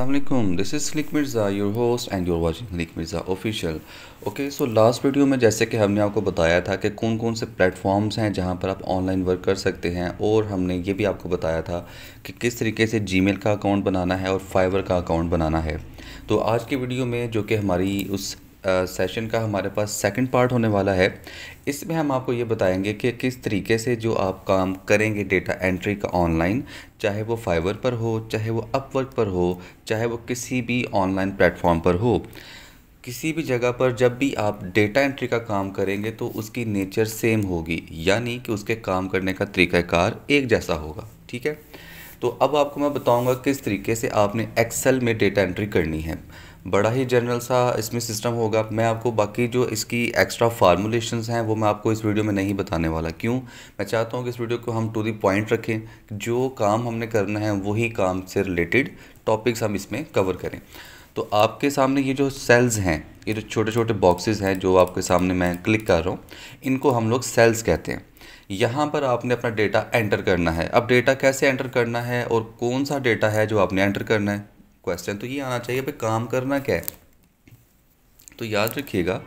Aslam this is लिक Mirza your host and your watching लिक Mirza official okay so last video में जैसे कि हमने आपको बताया था कि कौन कौन से प्लेटफॉर्म्स हैं जहाँ पर आप ऑनलाइन वर्क कर सकते हैं और हमने ये भी आपको बताया था कि किस तरीके से जी मेल का अकाउंट बनाना है और फाइवर का अकाउंट बनाना है तो आज की वीडियो में जो कि हमारी उस सेशन का हमारे पास सेकंड पार्ट होने वाला है इसमें हम आपको ये बताएंगे कि किस तरीके से जो आप काम करेंगे डेटा एंट्री का ऑनलाइन चाहे वो फाइवर पर हो चाहे वो अपवर्क पर हो चाहे वो किसी भी ऑनलाइन प्लेटफॉर्म पर हो किसी भी जगह पर जब भी आप डेटा एंट्री का काम करेंगे तो उसकी नेचर सेम होगी यानी कि उसके काम करने का तरीक़ाकार एक जैसा होगा ठीक है तो अब आपको मैं बताऊंगा किस तरीके से आपने एक्सेल में डेटा एंट्री करनी है बड़ा ही जनरल सा इसमें सिस्टम होगा मैं आपको बाकी जो इसकी एक्स्ट्रा फार्मूलेशंस हैं वो मैं आपको इस वीडियो में नहीं बताने वाला क्यों मैं चाहता हूँ कि इस वीडियो को हम टू दी पॉइंट रखें जो काम हमने करना है वही काम से रिलेटेड टॉपिक्स हम इसमें कवर करें तो आपके सामने ये जो सेल्स हैं ये जो छोटे छोटे बॉक्सेस हैं जो आपके सामने मैं क्लिक कर रहा हूँ इनको हम लोग सेल्स कहते हैं यहाँ पर आपने अपना डेटा एंटर करना है अब डेटा कैसे एंटर करना है और कौन सा डेटा है जो आपने एंटर करना है क्वेश्चन तो ये आना चाहिए भाई काम करना क्या है तो याद रखिएगा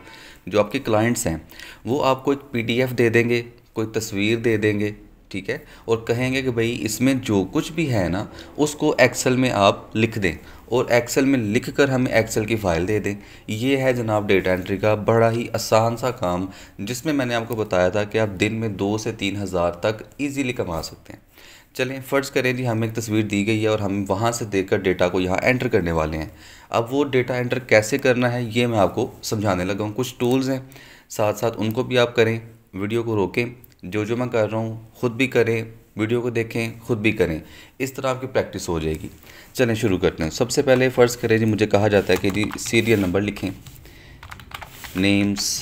जो आपके क्लाइंट्स हैं वो आपको एक पीडीएफ दे देंगे कोई तस्वीर दे देंगे ठीक है और कहेंगे कि भाई इसमें जो कुछ भी है ना उसको एक्सेल में आप लिख दें और एक्सेल में लिख कर हमें एक्सेल की फ़ाइल दे दें ये है जनाब डेटा एंट्री का बड़ा ही आसान सा काम जिसमें मैंने आपको बताया था कि आप दिन में दो से तीन हज़ार तक ईजीली कमा सकते हैं चलें फ़र्ज़ करें जी हमें एक तस्वीर दी गई है और हम वहाँ से देखकर डेटा को यहाँ एंटर करने वाले हैं अब वो डेटा एंटर कैसे करना है ये मैं आपको समझाने लगा हूँ कुछ टूल्स हैं साथ साथ उनको भी आप करें वीडियो को रोकें जो जो मैं कर रहा हूँ ख़ुद भी करें वीडियो को देखें खुद भी करें इस तरह आपकी प्रैक्टिस हो जाएगी चलें शुरू करते हैं सबसे पहले फ़र्ज़ करें जी मुझे कहा जाता है कि जी सीरियल नंबर लिखें names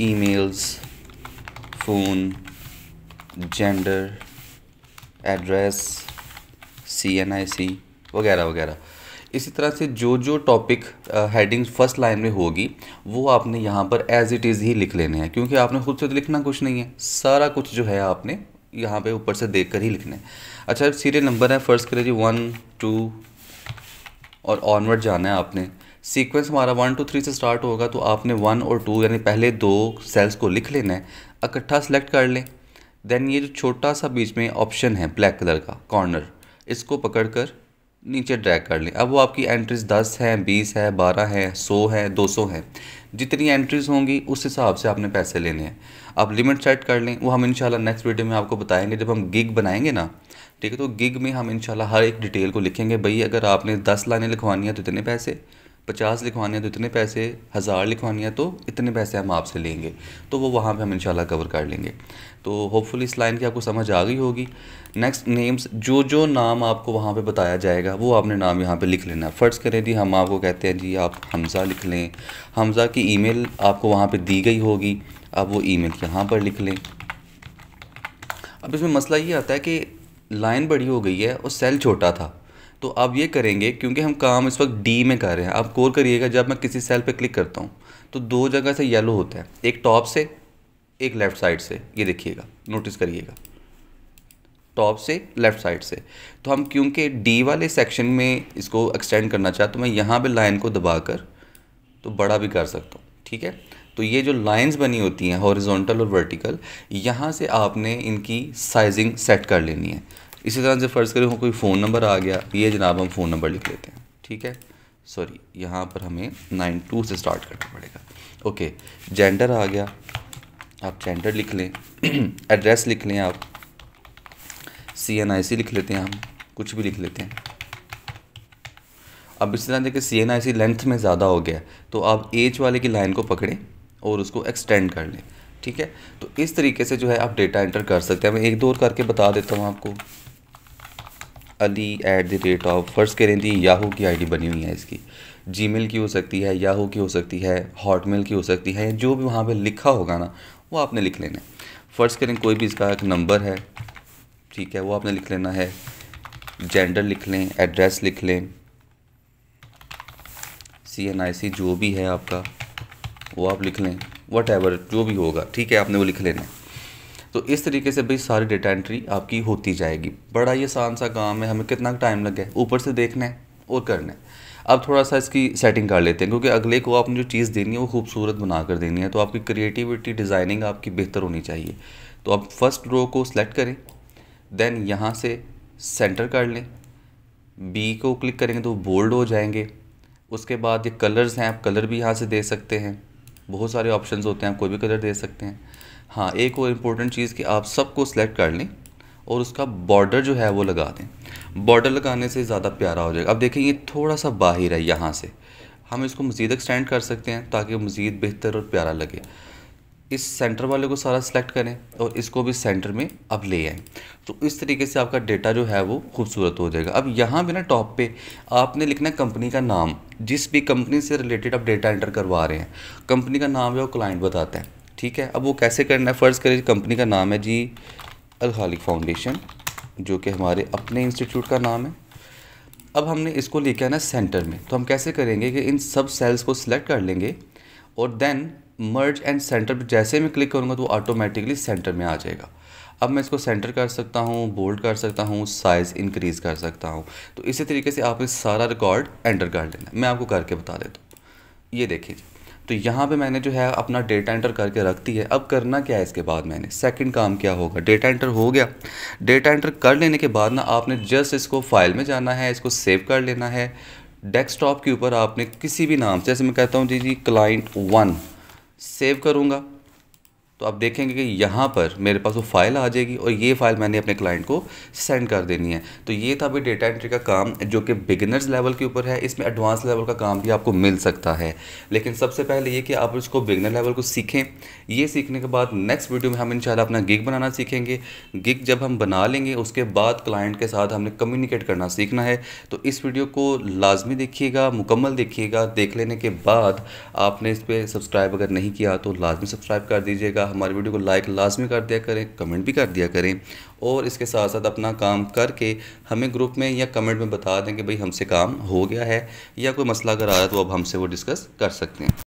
emails phone gender address C N I C वगैरह वगैरह इसी तरह से जो जो टॉपिक हेडिंग्स फर्स्ट लाइन में होगी वो आपने यहाँ पर एज इट इज़ ही लिख लेने हैं क्योंकि आपने खुद से तो लिखना कुछ नहीं है सारा कुछ जो है आपने यहाँ पे ऊपर से देख कर ही लिखना है अच्छा सीरियल नंबर है फर्स्ट करें जी वन टू और ऑनवर्ड जाना है आपने सीक्वेंस हमारा वन टू थ्री से स्टार्ट होगा तो आपने वन और टू यानी पहले दो सेल्स को लिख लेना है इकट्ठा सेलेक्ट कर लें देन ये जो छोटा सा बीच में ऑप्शन है ब्लैक कलर का कॉर्नर इसको पकड़ कर नीचे ड्रैग कर लें अब वो आपकी एंट्रीज दस हैं बीस है बारह है सौ है दो सौ है जितनी एंट्रीज होंगी उस हिसाब से आपने पैसे लेने हैं आप लिमिट सेट कर लें वो हम इंशाल्लाह नेक्स्ट वीडियो में आपको बताएंगे जब हम गिग बनाएंगे ना ठीक है तो गिग में हम इंशाल्लाह हर एक डिटेल को लिखेंगे भाई अगर आपने दस लाइनें लिखवानी है तो इतने पैसे पचास लिखवानी तो इतने पैसे हज़ार लिखवानी है तो इतने पैसे हम आपसे लेंगे तो वो वहाँ पे हम इंशाल्लाह कवर कर लेंगे तो होपफुली इस लाइन की आपको समझ आ गई होगी नेक्स्ट नेम्स जो जो नाम आपको वहाँ पे बताया जाएगा वो आपने नाम यहाँ पे लिख लेना फ़र्ज़ करें जी हम आपको कहते हैं जी आप हमज़ा लिख लें हमज़ा की ई आपको वहाँ पर दी गई होगी आप वो मेल यहाँ पर लिख लें अब इसमें मसला ये आता है कि लाइन बड़ी हो गई है और सेल छोटा था तो आप ये करेंगे क्योंकि हम काम इस वक्त डी में कर रहे हैं आप कोर करिएगा जब मैं किसी सेल पर क्लिक करता हूँ तो दो जगह से येलो होता है एक टॉप से एक लेफ़्ट साइड से ये देखिएगा नोटिस करिएगा टॉप से लेफ़्ट साइड से तो हम क्योंकि डी वाले सेक्शन में इसको एक्सटेंड करना चाहते तो मैं यहाँ पे लाइन को दबा कर तो बड़ा भी कर सकता हूँ ठीक है तो ये जो लाइंस बनी होती हैं हॉरिजॉन्टल और वर्टिकल यहाँ से आपने इनकी साइजिंग सेट कर लेनी है इसी तरह से फ़र्ज़ करें कोई फ़ोन नंबर आ गया ये जनाब हम फ़ोन नंबर लिख लेते हैं ठीक है सॉरी यहाँ पर हमें नाइन टू से स्टार्ट करना पड़ेगा ओके जेंडर आ गया आप जेंडर लिख लें एड्रेस लिख लें आप सी एन आई सी लिख लेते हैं हम कुछ भी लिख लेते हैं अब इस तरह देखिए सी एन आई सी लेंथ में ज़्यादा हो गया तो आप एज वाले की लाइन को पकड़ें और उसको एक्सटेंड कर लें ठीक है तो इस तरीके से जो है आप डेटा एंटर कर सकते हैं मैं एक दो और करके बता देता हूँ आपको Ali at the rate of first कह रही थी याहू की आईडी बनी हुई है इसकी जीमेल की हो सकती है याहू की हो सकती है हॉटमेल की हो सकती है जो भी वहाँ पर लिखा होगा ना वो आपने लिख लेना है फ़र्स्ट करें कोई भी इसका एक नंबर है ठीक है वो आपने लिख लेना है जेंडर लिख लें एड्रेस लिख लें सी एन आई सी जो भी है आपका वो आप लिख लें वट एवर जो भी होगा ठीक है आपने वो लिख लेना है तो इस तरीके से भाई सारी डेटा एंट्री आपकी होती जाएगी बड़ा ही आसान सा काम है हमें कितना टाइम लगे ऊपर से देखना है और करना है अब थोड़ा सा इसकी सेटिंग कर लेते हैं क्योंकि अगले को आपने जो चीज़ देनी है वो खूबसूरत बना कर देनी है तो आपकी क्रिएटिविटी डिज़ाइनिंग आपकी बेहतर होनी चाहिए तो आप फर्स्ट रो को सिलेक्ट करें देन यहाँ से सेंटर कर लें बी को क्लिक करेंगे तो बोल्ड हो जाएंगे उसके बाद ये कलर्स हैं आप कलर भी यहाँ से दे सकते हैं बहुत सारे ऑप्शंस होते हैं आप कोई भी कलर दे सकते हैं हाँ एक और इम्पोर्टेंट चीज़ कि आप सबको सेलेक्ट कर लें और उसका बॉर्डर जो है वो लगा दें बॉर्डर लगाने से ज़्यादा प्यारा हो जाएगा अब देखें ये थोड़ा सा बाहर है यहाँ से हम इसको मज़ीद एक्सटेंड कर सकते हैं ताकि मज़ीद बेहतर और प्यारा लगे इस सेंटर वाले को सारा सिलेक्ट करें और इसको भी सेंटर में अब ले आएँ तो इस तरीके से आपका डेटा जो है वो खूबसूरत हो जाएगा अब यहाँ भी ना टॉप पे आपने लिखना है कंपनी का नाम जिस भी कंपनी से रिलेटेड आप डेटा एंटर करवा रहे हैं कंपनी का नाम है वो क्लाइंट बताता है ठीक है अब वो कैसे करना है फ़र्ज़ करें कंपनी का नाम है जी अलखालिक फाउंडेशन जो कि हमारे अपने इंस्टीट्यूट का नाम है अब हमने इसको लेके आना सेंटर में तो हम कैसे करेंगे कि इन सब सेल्स को सिलेक्ट कर लेंगे और देन मर्ज एंड सेंटर पर जैसे मैं क्लिक करूँगा तो ऑटोमेटिकली सेंटर में आ जाएगा अब मैं इसको सेंटर कर सकता हूँ बोल्ड कर सकता हूँ साइज़ इंक्रीज़ कर सकता हूँ तो इसी तरीके से आपने सारा रिकॉर्ड एंटर कर लेना मैं आपको करके बता देता हूँ ये देखिए तो यहाँ पे मैंने जो है अपना डेटा एंटर करके रखती है अब करना क्या है इसके बाद मैंने सेकंड काम क्या होगा डेटा एंटर हो गया डेटा एंटर कर लेने के बाद ना आपने जस्ट इसको फाइल में जाना है इसको सेव कर लेना है डेस्कटॉप के ऊपर आपने किसी भी नाम से जैसे मैं कहता हूँ जी जी क्लाइंट वन सेव करूँगा तो आप देखेंगे कि यहाँ पर मेरे पास वो फाइल आ जाएगी और ये फाइल मैंने अपने क्लाइंट को सेंड कर देनी है तो ये था भी डेटा एंट्री का काम जो कि बिगिनर्स लेवल के ऊपर है इसमें एडवांस लेवल का काम भी आपको मिल सकता है लेकिन सबसे पहले ये कि आप इसको बिगिनर लेवल को सीखें ये सीखने के बाद नेक्स्ट वीडियो में हम इन अपना गिग बनाना सीखेंगे गिग जब हम बना लेंगे उसके बाद क्लाइंट के साथ हमने कम्युनिकेट करना सीखना है तो इस वीडियो को लाजमी देखिएगा मुकम्मल देखिएगा देख लेने के बाद आपने इस पर सब्सक्राइब अगर नहीं किया तो लाजमी सब्सक्राइब कर दीजिएगा हमारी वीडियो को लाइक लाजमी कर दिया करें कमेंट भी कर दिया करें और इसके साथ साथ अपना काम करके हमें ग्रुप में या कमेंट में बता दें कि भाई हमसे काम हो गया है या कोई मसला अगर आ रहा है तो अब हमसे वो डिस्कस कर सकते हैं